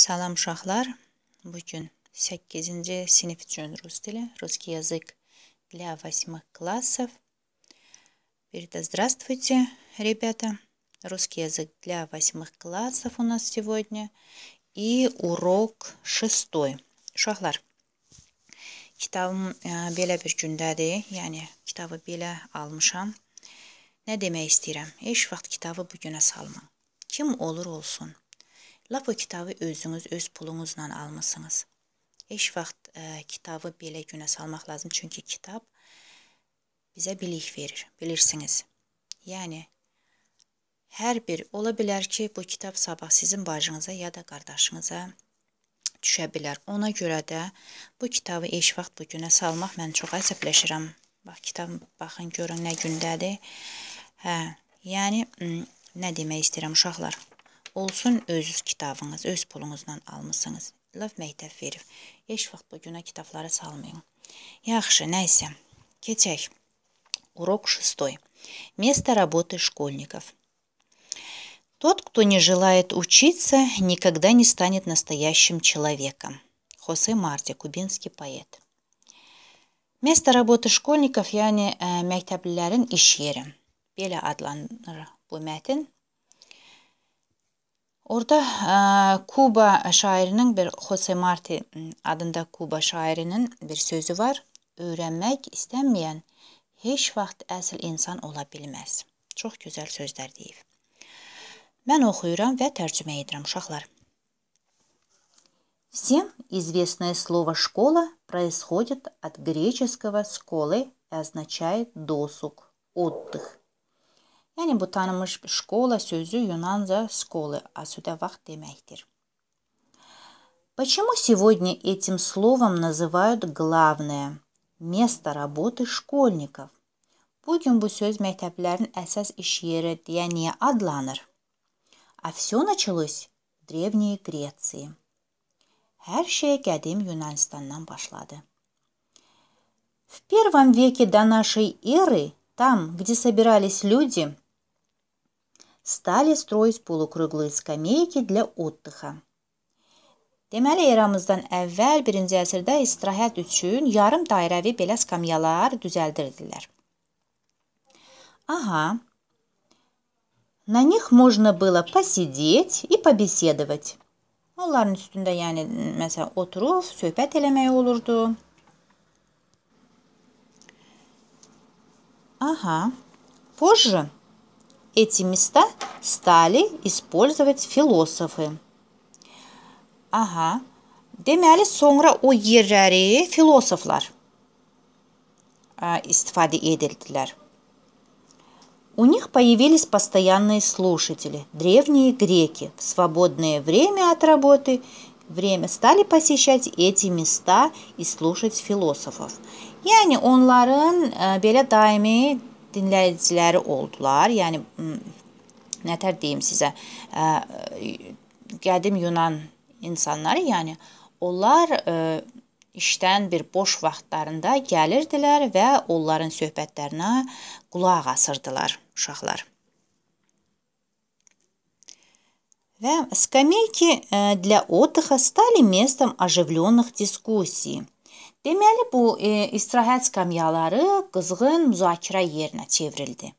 Salam uşaqlar. Bu gün 8-ci sinif üçün rus dili, русский язык для 8 классов. Перед здравствуйте, ребята. Русский язык для 8 классов у нас сегодня и урок 6. Uşaqlar. Kitabım e, belə bir gündədir. Yəni kitabı belə almışam. Nə demək istəyirəm? Heç vaxt kitabı bu günə salma. Kim olur olsun. Lap o kitabı özünüz, öz pulunuzla almısınız. Heç vaxt ə, e, kitabı belə günə salmaq lazım, çünki kitab bizə bilik verir, bilirsiniz. Yəni, hər bir, ola bilər ki, bu kitab sabah sizin bacınıza ya da qardaşınıza düşə bilər. Ona görə də bu kitabı heç vaxt bu günə salmaq mən çox əsəbləşirəm. Bax, kitab, baxın, görün nə gündədir. Hə, yəni, hmm, nə demək istəyirəm uşaqlar? Olsun özünüz kitabınız, öz pulunuzdan almışsınız. Love məktəb verir. Heç vaxt bu günə kitabları salmayın. Yaxşı, nə isə. Урок шестой. Место работы школьников. Тот, кто не желает учиться, никогда не станет настоящим человеком. Хосе Марти, кубинский поэт. Место работы школьников, я не э, мәктәплілерін іш ері. Белі адланыр бұл Orada ə, e, Kuba şairinin bir Jose Marti adında Kuba şairinin bir sözü var. Öyrənmək istəməyən heç vaxt əsl insan ola bilməz. Çox gözəl sözlər deyib. Mən oxuyuram və tərcümə edirəm uşaqlar. Всем известное слово «школа» происходит от греческого «сколы» и означает «досуг», «отдых». Yəni bu tanınmış şkola sözü Yunanca şkola, asüdə vaxt deməkdir. Почему сегодня этим словом называют главное место работы школьников? Bu gün bu söz məktəblərin əsas iş yeri deyə niyə adlanır? А все началось в Древней Греции. Hər şey qədim Yunanistandan başladı. В первом веке до нашей эры, там, где собирались люди, стали строить полукруглые скамейки для отдыха. Deməli eramızdan əvvəl 1-ci əsrdə istirahət üçün yarım dairəvi belə skamyalar düzəldirdilər. Ага. На них можно было посидеть и побеседовать. Onların üstündə yəni məsələn oturub söhbət eləmək olurdu. Ага. Позже эти места стали использовать философы. Ага. Deməli sonra у yerləri filosoflar а, istifadə edildilər. У них появились постоянные слушатели, древние греки. В свободное время от работы время стали посещать эти места и слушать философов. Yani onların belə daimi dinləyiciləri oldular. Yəni nətər deyim sizə, ə, qədim Yunan insanları, yəni onlar ə, işdən bir boş vaxtlarında gəlirdilər və onların söhbətlərinə qulaq asırdılar uşaqlar. Və skamейки для отдыха стали местом оживленных дискуссий. Deməli bu e, istirahət skamyaları qızğın müzakirə yerinə çevrildi.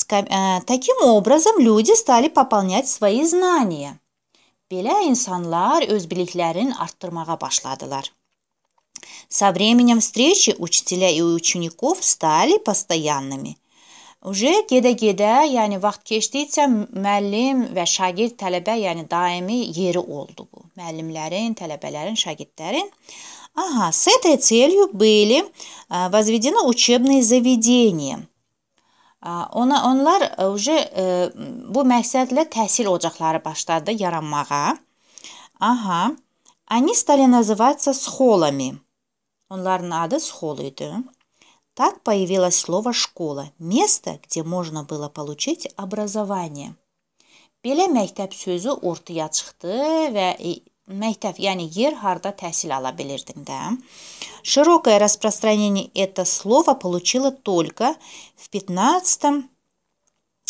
Скам... Э, таким образом, люди стали пополнять свои знания. Belə insanlar öz biliklərini arttırmağa başladılar. Со временем встречи учителя и учеников стали постоянными. Уже gedə-gedə, yəni vaxt keçdikcə müəllim və şagird tələbə, yəni daimi yeri oldu bu. Müəllimlərin, tələbələrin, şagirdlərin Ага, с этой целью были возведены учебные заведения. Ona onlar э, уже bu məqsədlə təhsil ocaqları başladı yaranmağa. Aha. Они стали называться схолами. Onların adı схол idi. Так появилось слово школа место, где можно было получить образование. Belə məktəb sözü ortaya çıxdı və məktəb, yəni yer harda təhsil ala bilirdim də. Широкое распространение это слово получило только в 15-17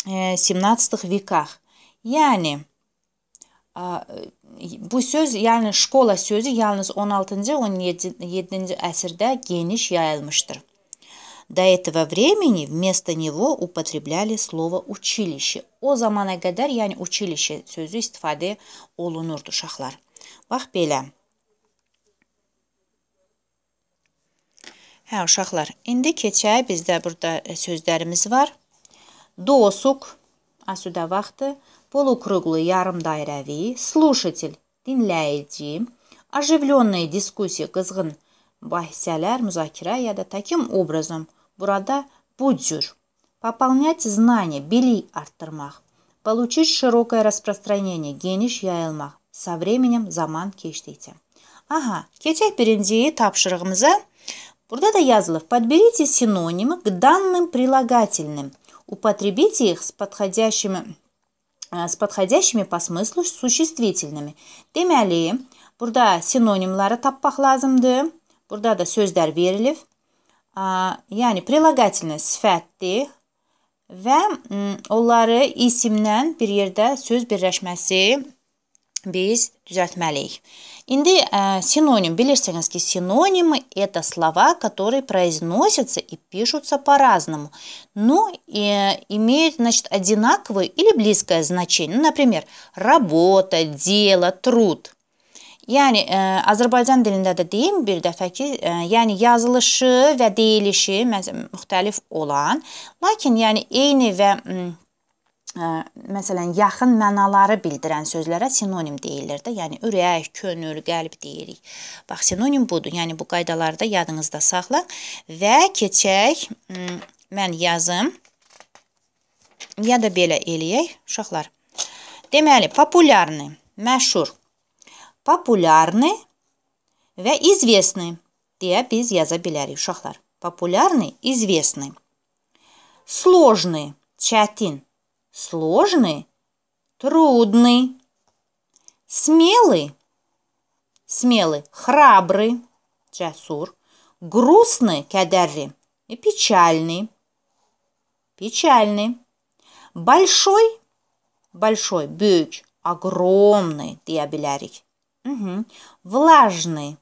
э, веках. Yəni bu söz, yəni şkola sözü yalnız 16-17-ci əsrdə geniş yayılmışdır. До этого времени вместо него употребляли слово училище. O zamana qədər, yəni училище sözü istifadə olunurdu uşaqlar. Bax belə. Hə, uşaqlar, indi keçək. Bizdə burada e, sözlərimiz var. Досук, асуда vaxtı, полукруглый yarım dairəvi, слушатель, dinləyici, оживленная дискуссия, qızğın bahisələr, müzakirə ya da təkim obrazım. Burada bu cür. Пополнять знания, bilik arttırmaq. Получить широкое распространение, geniş yayılmaq. Со временем zaman keçdikcə. Aha, keçək birinci tapşırığımıza. Burada da yazılıb: "Подберите синонимы к данным прилагательным. Употребите их с подходящими э, с подходящими по смыслу существительными." Deməli, burada sinonimləri tapmaq lazımdır. Burada da sözlər verilib. Yəni priлагательное sifətdir və onları isimlə bir yerdə söz birləşməsi biz düzeltməliyik. İndi ə, sinonim bilirsiniz ki, sinonimы это слова, которые произносятся и пишутся по-разному, но э, имеют, значит, одинаковое или близкое значение. Ну, например, работа, дело, труд. Yəni ə, Azərbaycan dilində də deyim bir dəfə ki, ə, yəni yazılışı və deyilişi müxtəlif olan, lakin yəni eyni və ə, məsələn, yaxın mənaları bildirən sözlərə sinonim deyilir də. Yəni ürək, könül, qəlb deyirik. Bax, sinonim budur. Yəni bu qaydaları da yadınızda saxlayın və keçək mən yazım. Ya da belə eləyək, uşaqlar. Deməli, populyarni, məşhur. Populyarni və известni deyə biz yaza bilərik uşaqlar. Populyarni, известni. Сложны, çətin Сложный? Трудный. Смелый? Смелый. Храбрый. Джасур. Грустный, кадари. И печальный. Печальный. Большой? Большой. Бюч. Огромный, диабелярик. Угу. Влажный.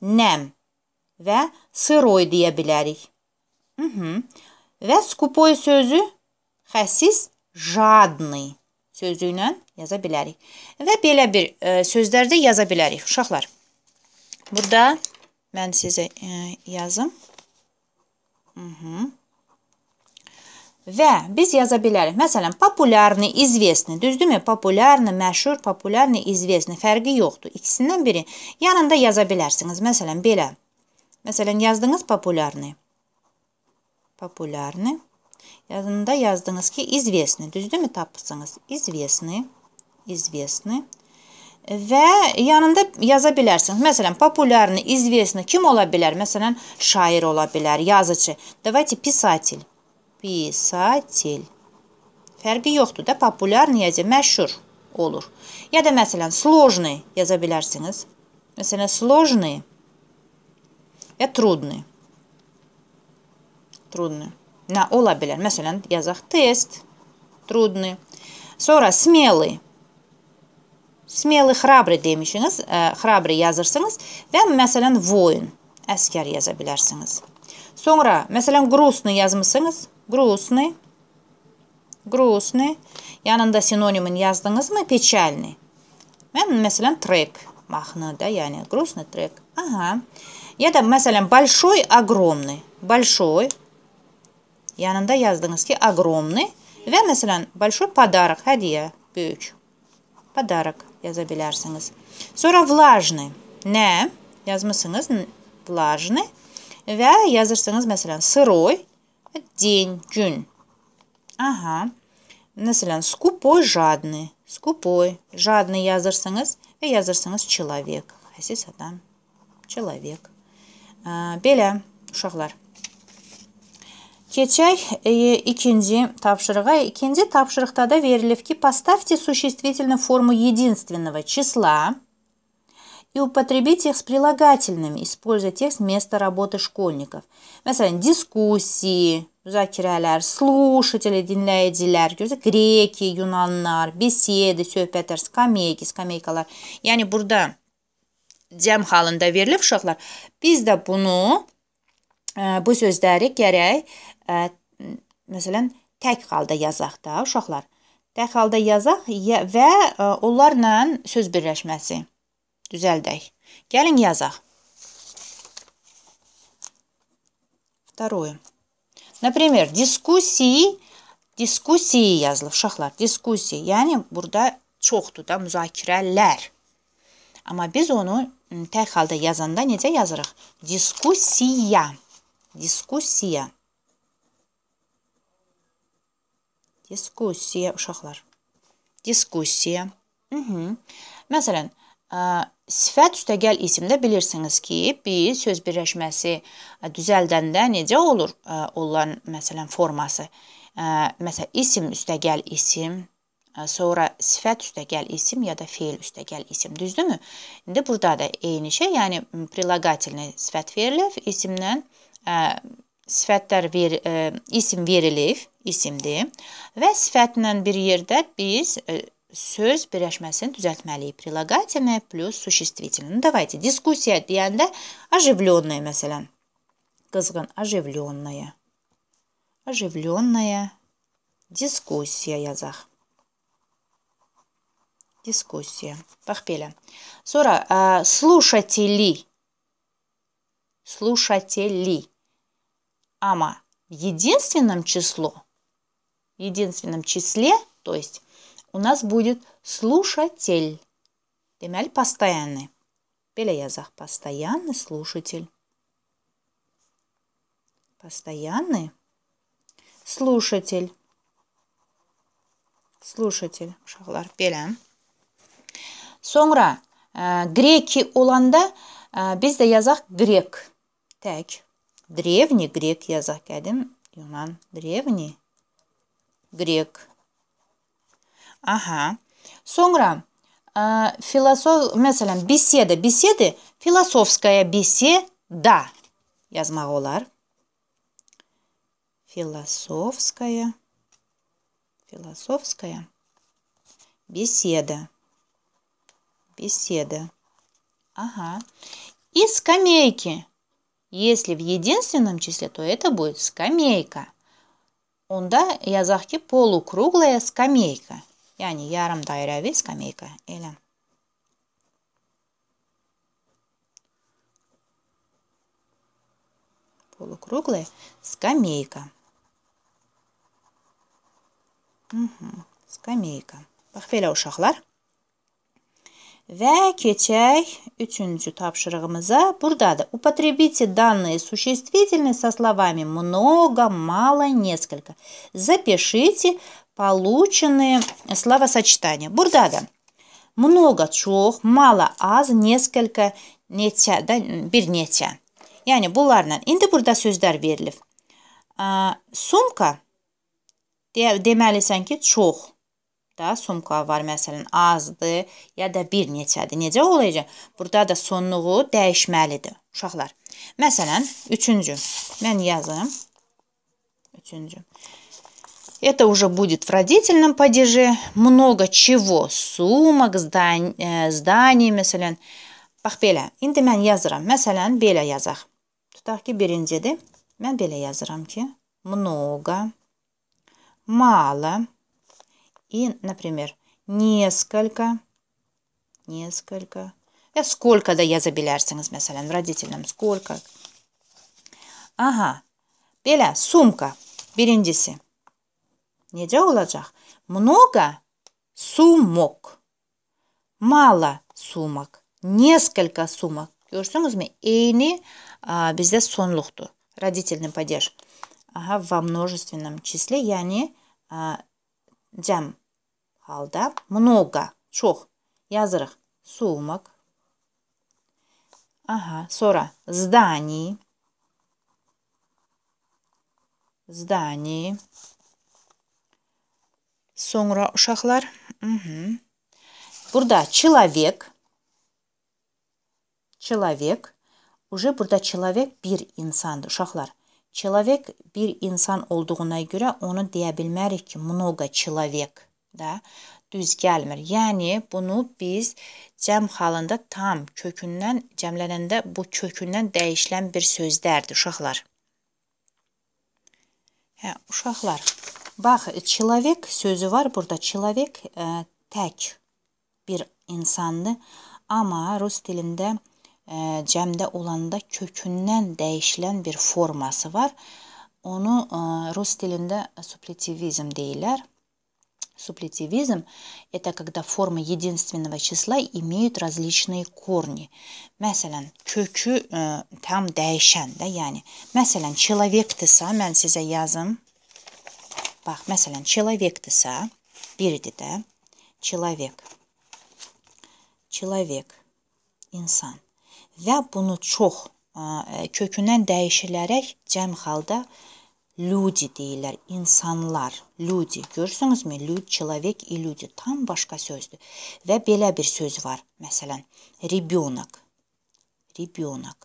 нем, ве сырой diyebilirik. Hı hı. скупой sözü хасис jadni sözü ilə yaza bilərik. Və belə bir e, sözlər də yaza bilərik uşaqlar. Burada mən sizə e, yazım. Hı -hı. Və biz yaza bilərik. Məsələn, populyarni, izvesni, düzdürmü? Populyarni, məşhur, populyarni, izvesni fərqi yoxdur. İkisindən biri. Yanında yaza bilərsiniz. Məsələn, belə. Məsələn, yazdınız populyarni. Populyarni. Yanında yazdınız ki izvesni. Düzdür mü tapırsınız? İzvesni. İzvesni. Və yanında yaza bilərsiniz. Məsələn, populyarni, izvesni kim ola bilər? Məsələn, şair ola bilər, yazıcı. Давайте писатель. Писатель. Fərqi yoxdur da, populyarniyəcə məşhur olur. Ya da məsələn, сложный yaza bilərsiniz. Məsələn, сложный və трудный. Трудный. Nə ola bilər. Məsələn, yazaq test, trudny. Sonra смелый. Смелый, храбрый demişiniz, ə, э, храбрый yazırsınız və məsələn воин, əskər yaza bilərsiniz. Sonra məsələn грустный yazmısınız? Грустный. Грустный. Yanında sinonimini yazdınızmı? Печальный. Mən məsələn trek mahnı da, yəni грустный трек. Aha. Ya da məsələn большой, огромный. Большой Yanında yazdınız ki огромный və məsələn большой подарок, hədiyyə, böyük. Подарок yaza bilərsiniz. Sonra влажный. Nə yazmısınız? Влажный və yazırsınız məsələn сырой, день, gün. Aha. Məsələn, скупой, жадный. Скупой, жадный yazırsınız və yazırsınız человек. Xəsis adam, человек. Belə uşaqlar Keçək ikinci tapşırığa. İkinci tapşırıqda da verilib ki, поставьте существительную форму единственного числа и употребите их с прилагательными, используя текст вместо работы школьников. Mesela дискуссии, müzakirələr, слушатели, dinləyicilər, gözə greki, yunanlar, besedi, söhbətlər, skameyki, skameykalar. Yəni burada cəm halında verilib uşaqlar. Biz də bunu bu sözləri gərək ə, məsələn, tək halda yazaq da uşaqlar. Tək halda yazaq və onlarla söz birləşməsi düzəldək. Gəlin yazaq. Второе. Например, дискуссии, дискуссии yazılıb uşaqlar. Diskussiya, yəni burada çoxdur da müzakirələr. Amma biz onu tək halda yazanda necə yazırıq? Diskussiya. Diskussiya. Diskussiya uşaqlar. Diskussiya. Mhm. Məsələn, ə, sifət üstəgəl isimdə bilirsiniz ki, biz söz birləşməsi düzəldəndə necə olur ə, onların məsələn forması? Ə, məsələn, isim üstəgəl isim, sonra sifət üstəgəl isim ya da feil üstəgəl isim, düzdürmü? İndi burada da eyni şey, yəni priloqatelni sifət verilir, isimdən ə, sifətlər ver, ə, isim verilib, isimdir və sifətlə bir yerdə biz ə, söz birləşməsini düzəltməliyik. Прилагательное плюс существительное. Ну, давайте, дискуссия deyəndə оживленное məsələn. Qızğın, оживленное. Оживленное diskussiya yazaq. Diskussiya. Bax belə. Sonra ə, слушатели. Слушатели ама в единственном число, в единственном числе, то есть у нас будет слушатель. Демель постоянный. Белеязах постоянный слушатель. Постоянный слушатель. Слушатель. Шахлар белә. Соңра э, греки Уланда, ә, э, бізде язақ грек. Так. Древний грек я кәдім. Юнан древний грек. Ага. сонгра, ә, э, философ, мәселен, беседа, беседы, философская беседа я олар. Философская, философская беседа, беседа. Ага. И скамейки. Если в единственном числе, то это будет скамейка. Онда язахки полукруглая скамейка. Yani yarım dairevi скамейка. Eylem. Полукруглая скамейка. Угу, скамейка. Бахфеля ушақлар. Ve keçək üçüncü tapşırığımıza. Burada da употребите данные существительные со словами много, мало, несколько. Запишите полученные словосочетания. Burada da много, çox, мало, az, несколько, neçə, да, bir neçə. Yəni bunlarla indi burada sözlər verilib. Sumka deməlisən ki, çox. da sumka var, məsələn, azdır ya da bir neçədir. Necə olacaq? Burada da sonluğu dəyişməlidir. Uşaqlar, məsələn, üçüncü. Mən yazım. Üçüncü. Это уже будет в родительном падеже. Много чего. Сумок, э, зданий, зданий məsələn. Bax belə. İndi mən yazıram. Məsələn, belə yazaq. Tutaq ki, birincidir. Mən belə yazıram ki, много, мало, мало. И, например, несколько, несколько. Я э, сколько да я забелярсіңіз, мәселен, в родительном сколько. Ага. Беля, сумка. Берендесі. Неде олажақ? Много сумок. Мало сумок. Несколько сумок. Көрсіңіз ме? Эйни а, бізде сонлықты. Родительный падеж. Ага, во множественном числе, яғни а, дям halda много, çox yazırıq. Sumok. Aha, sonra zdani. Zdani. Sonra uşaqlar. Hı mhm. -hı. Burada человек. Человек. Уже burada человек bir insandır uşaqlar. Человек bir insan olduğuna görə onu deyə bilmərik ki, много человек da düz gəlmir. Yəni bunu biz cəm halında tam kökündən cəmlənəndə bu kökündən dəyişilən bir sözdərdir uşaqlar. Hə, uşaqlar. Bax, человек sözü var burada. Человек ə, e, tək bir insandır. Amma rus dilində ə, e, cəmdə olanda kökündən dəyişilən bir forması var. Onu ə, e, rus dilində suppletivizm deyirlər. Суплетивизм – это когда формы единственного числа имеют различные корни. Məsələn, kökü ə, tam dəyişən də, yəni məsələn, человекdirsə, mən sizə yazım. Bax, məsələn, человекdirsə, biridir də. Человек. Человек. İnsan. Və bunu çox ə, kökündən dəyişilərək cəm halda Люди deyirlər, insanlar, люди. Görürsünüzmü? Lüd, человек и люди tam başqa sözdür. Və belə bir söz var. Məsələn, ребёнок. Ребёнок.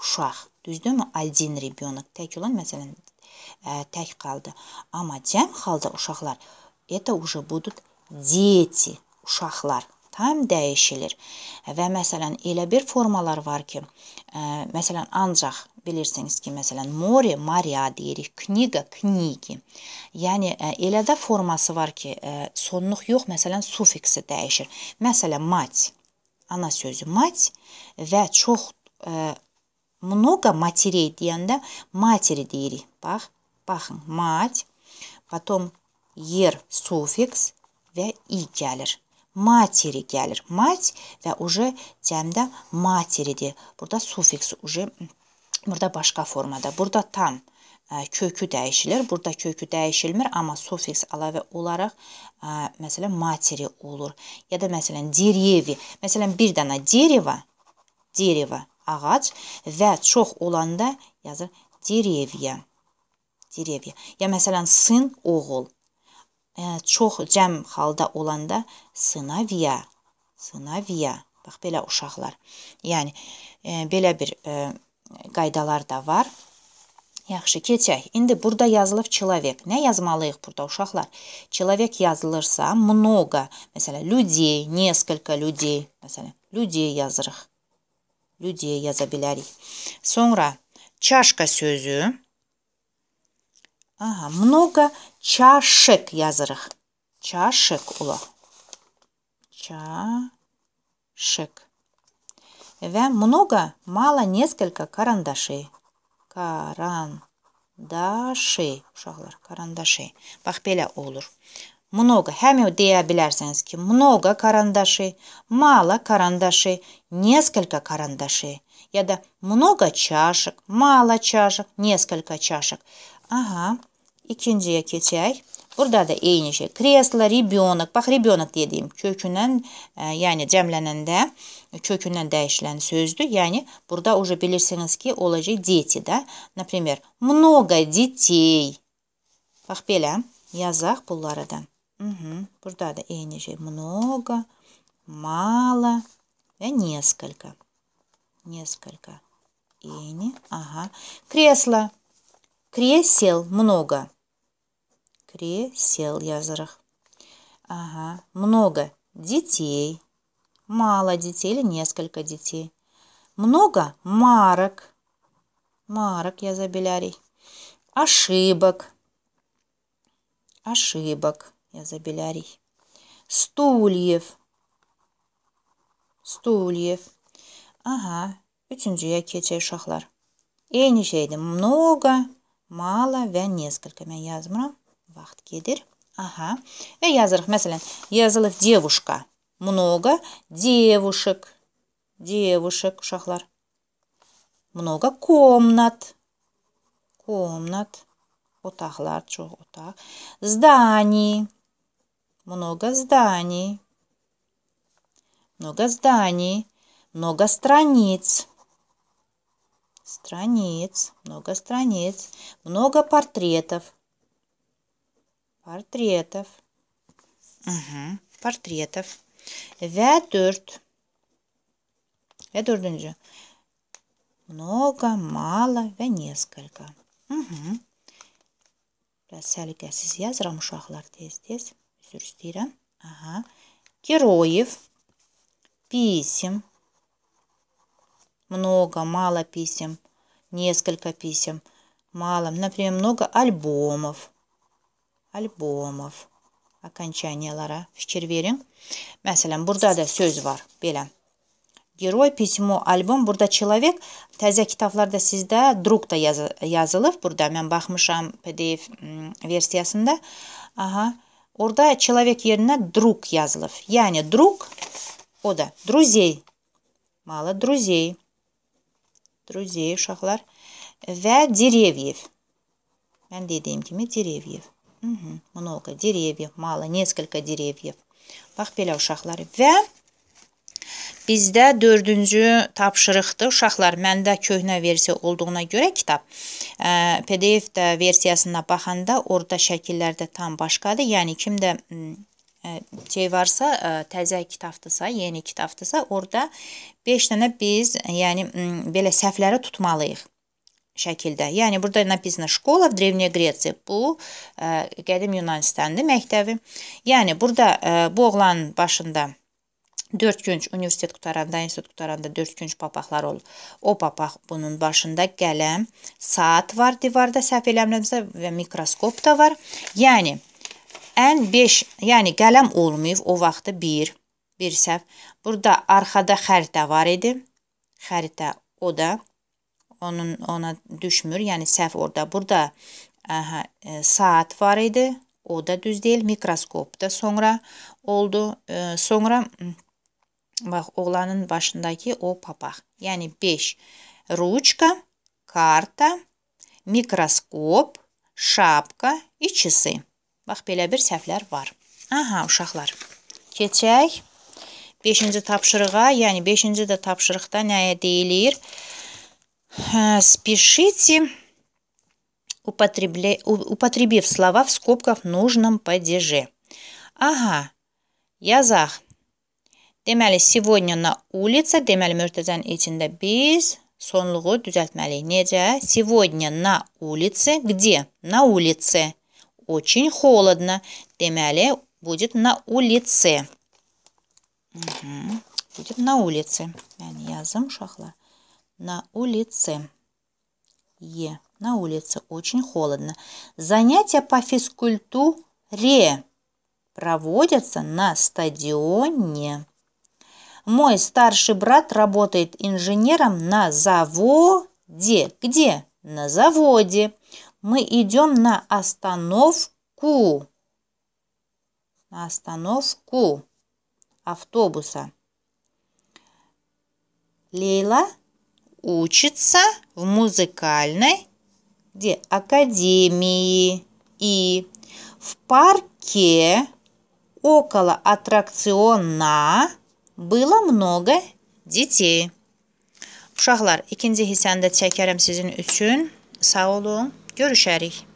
Uşaq. Düzdürmü? Один ребёнок. Tək olan məsələn ə, э, tək qaldı. Amma cəm halda uşaqlar это уже будут дети, uşaqlar tam dəyişilir. Э, və məsələn elə bir formalar var ki, ə, э, məsələn ancaq bilirsiniz ki, məsələn, more, maria deyirik, kniga, knigi. Yəni ə, e, elə də forması var ki, ə, e, sonluq yox, məsələn, suffiksi dəyişir. Məsələn, mать, ana sözü mать və çox ə, много матерей deyəndə матери deyirik. Bax, baxın, мать, потом yer suffiks və i gəlir materi gəlir. Mat və uje cəmdə materidir. Burada sufiks uje Burada başqa formada. Burada tam ə, e, kökü dəyişilir. Burada kökü dəyişilmir, amma sufiks əlavə olaraq ə, e, məsələn materi olur. Ya da məsələn derevi. Məsələn bir dənə дерево, дерево ağac və çox olanda yazır деревья. Деревья. Ya məsələn sın oğul. Ə, e, çox cəm halda olanda сыновья. Сыновья. Bax belə uşaqlar. Yəni ə, belə bir ə, qaydalar da var. Yaxşı, keçək. İndi burada yazılıb человек. Nə yazmalıyıq burada uşaqlar? Человек yazılırsa много, məsələn, людей, несколько людей, məsələn, людей yazırıq. Людей yaza bilərik. Sonra çaşka sözü. Aha, много чашек yazırıq. Çaşık ula. Çaşık. Вя много, мало, несколько карандашей. Карандаши. Uşaqlar, карандаши. Bax belə olur. Много. Həmi deyə bilərsiniz ki, много карандаши, мало карандаши, несколько карандаши. Ya da много чашек, мало чашек, несколько чашек. Aha. İkinciyə keçək. Burada da eyni şey. Kresla, ribyonak. Bax, ribyonak dediyim kökündən, yəni cəmlənəndə kökündən dəyişilən sözdür. Yəni burada уже bilirsiniz ki, olacaq deti də. Например, много детей. Bax belə yazaq bunları da. Угу. Burada da eyni şey. Много, мало və несколько. Несколько. Eyni. Aha. Кресло. Кресел много. Кресел язырах. Ага. Много детей. Мало детей или несколько детей. Много марок. Марок я забелярий. Ошибок. Ошибок я забелярий. Стульев. Стульев. Ага. Üçüncüye keçək uşaqlar. Eyni şeydir. Много, мало və несколько mən yazmıram. Вахт кедер. Ага. Ve yazırıq. Məsələn, yazılıb девушка. Много девушек. Девушек Шахлар, Много комнат. Комнат. Otaqlar çox otaq. Зданий, Много зданий. Много зданий. Много страниц. Страниц. Много страниц. Много портретов портретов. Угу, портретов. Ve dört. Ve Много, мало ve несколько. Угу. Biraz səliqəsiz yazıram uşaqlar tez-tez. Üzr istəyirəm. Героев. Писем. Много, мало писем. Несколько писем. Мало. Например, много альбомов. Albomov. Окончаниялара fikir verin. Məsələn, burada da söz var. Belə. Герой, письмо, альбом. Burada человек. Təzə kitablarda sizdə druq da yaz yazılıb. Burada mən baxmışam PDF versiyasında. Aha. Orada человек yerine друг yazılıb. Yəni друг o da друзей. Мало друзей. Друзей uşaqlar və Direvyev. Mən dediyim kimi Direvyev. Угу, много деревьев, мало, несколько деревьев. Bax belə uşaqlar və bizdə 4-cü tapşırıqdır. Uşaqlar, məndə köhnə versiya olduğuna görə kitab ə, э, PDF də versiyasına baxanda orada şəkillər də tam başqadır. Yəni kimdə şey varsa, ə, təzə kitabdırsa, yeni kitabdırsa, orada 5 dənə biz, yəni belə səhvləri tutmalıyıq şəkildə. Yəni burada nə biznes şkola v Drevniyə Qresiya, bu ə, e, qədim Yunanistanlı məktəbi. Yəni burada ə, e, bu oğlanın başında 4 günç universitet qutaranda, institut qutaranda 4 günç papaqlar olur. O papaq bunun başında qələm, saat var divarda səhv eləmirəmsə və mikroskop da var. Yəni ən 5, yəni qələm olmayıb o vaxtı 1, bir səhv. Burada arxada xəritə var idi. Xəritə o da onun ona düşmür. Yəni səhv orada. Burada aha, e, saat var idi. O da düz deyil. Mikroskop da sonra oldu. E, sonra mm, bax oğlanın başındakı o papaq. Yəni 5 ручка, карта, mikroskop, şapka и часы. Bax belə bir səhvlər var. Aha uşaqlar. Keçək 5-ci tapşırığa. Yəni 5-ci də tapşırıqda nəyə deyilir? Э, спешите, употребля... употребив слова в скобках в нужном падеже. Ага, я yazar. Deməli, сегодня на улице, deməli, mürtəzənin içində biz sonluğu düzəltməliyik. Necə? Сегодня на улице, где? На улице. Очень холодно. Deməli, будет на улице. Угу. Будет на улице. Yəni, yazım uşaqlar. На улице. Е. На улице. Очень холодно. Занятия по физкультуре проводятся на стадионе. Мой старший брат работает инженером на заводе. Где? На заводе. Мы идем на остановку. На остановку автобуса. Лейла учится в музыкальной где академии и в парке около аттракциона было много детей. Uşaqlar, ikinci hissəni də çəkərəm sizin üçün. Sağ olun.